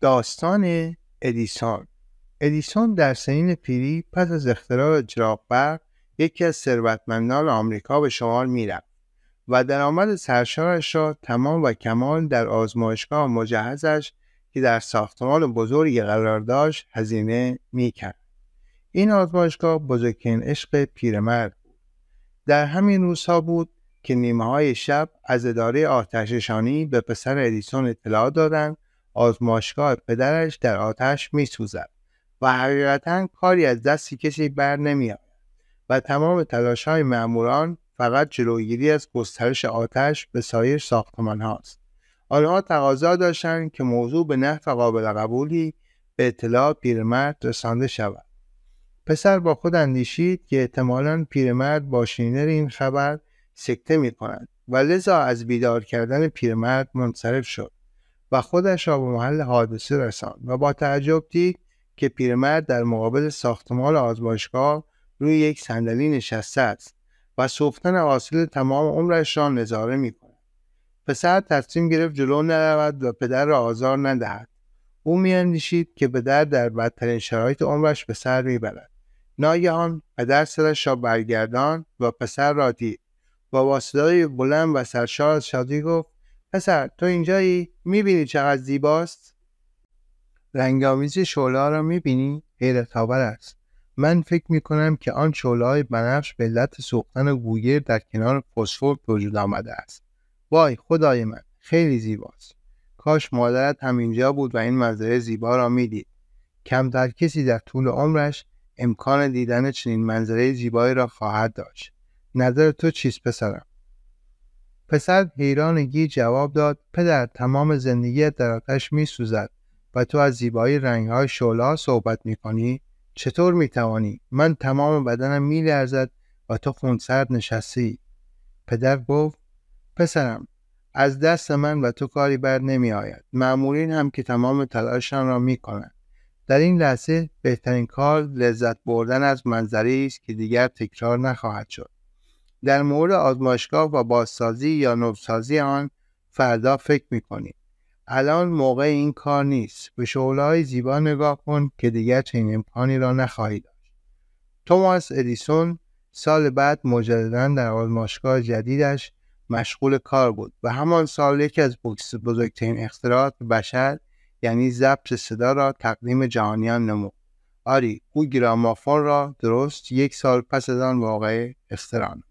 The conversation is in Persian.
داستان ادیسون ادیسون در سنین پیری پس از اختراع چراغ برق یکی از ثروتمندان آمریکا به شمار میرفت و درآمد سرشارش را تمام و کمال در آزمایشگاه مجهزش که در ساختمان بزرگی قرار داشت هزینه میکرد این آزمایشگاه بزرگترین عشق پیرمرد بود در همین روزها بود که نیمه های شب از اداره آتششانی به پسر ادیسون اطلاع دادند آزمایشگاه پدرش در آتش سوزد و حقیقتا کاری از دستی کسی بر نمیآید و تمام تلاش های معموران فقط جلوگیری از گسترش آتش به سایر ساختمان هاست. آنها تقاضا داشتند که موضوع به نحو قابل قبولی به اطلاع پیرمرد رسانده شود. پسر با خود اندیشید که احتمالا پیرمرد با شنیدن این خبر سکته می کند و لذا از بیدار کردن پیرمرد منصرف شد. و خودش را به محل حادثه رساند و با تعجب دید که پیرمرد در مقابل ساختمان آزمایشگاه روی یک صندلی نشسته است و سوختن حاصل تمام عمرش را نظاره می پسر تصمیم گرفت جلو نرود و پدر را آزار ندهد. او میاندیشید که پدر در بدترین شرایط عمرش به سر میبرد. ناگهان پدر سرش را برگردان و پسر را دید و با صدای بلند و سرشار از شادی گفت پسر تو اینجایی میبینی چقدر زیباست رنگامیز شولا را میبینی حیرت آور است من فکر میکنم که آن شعله های بنفش به علت سوختن گوگر در کنار فسفر وجود آمده است وای خدای من خیلی زیباست کاش مادرت هم اینجا بود و این منظره زیبا را میدید کمتر کسی در طول عمرش امکان دیدن چنین منظره زیبایی را خواهد داشت نظر تو چیست پسرم پسر حیرانگی جواب داد پدر تمام زندگی در آتش می سوزد و تو از زیبایی رنگ های شولا صحبت می کنی؟ چطور می توانی؟ من تمام بدنم می لرزد و تو خونسرد نشستی پدر گفت پسرم از دست من و تو کاری بر نمی آید معمولین هم که تمام تلاشان را می کنند در این لحظه بهترین کار لذت بردن از منظری است که دیگر تکرار نخواهد شد در مورد آزمایشگاه و بازسازی یا نوسازی آن فردا فکر کنید. الان موقع این کار نیست به های زیبا نگاه کن که دیگر چنین امکانی را نخواهی داشت توماس ادیسون سال بعد مجددا در آزمایشگاه جدیدش مشغول کار بود و همان سال یکی از بزرگترین اختراعات بشر یعنی ضبط صدا را تقدیم جهانیان نمود آری او گرامافون را درست یک سال پس از آن واقع اختراع